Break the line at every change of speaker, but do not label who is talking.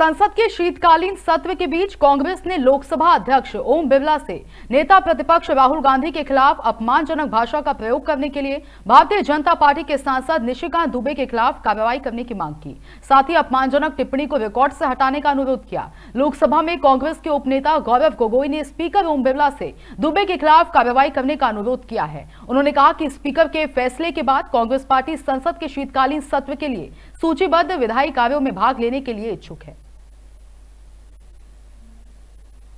संसद के शीतकालीन सत्र के बीच कांग्रेस ने लोकसभा अध्यक्ष ओम बिरला से नेता प्रतिपक्ष राहुल गांधी के खिलाफ अपमानजनक भाषा का प्रयोग करने के लिए भारतीय जनता पार्टी के सांसद निशिकांत दुबे के खिलाफ कार्रवाई करने की मांग की साथ ही अपमानजनक टिप्पणी को रिकॉर्ड से हटाने का अनुरोध किया लोकसभा में कांग्रेस के उपनेता गौरव गोगोई ने स्पीकर ओम बिरला से दुबे के खिलाफ कार्रवाई करने का अनुरोध किया है उन्होंने कहा की स्पीकर के फैसले के बाद कांग्रेस पार्टी संसद के शीतकालीन सत्र के लिए सूचीबद्ध विधायी कार्यो में भाग लेने के लिए इच्छुक है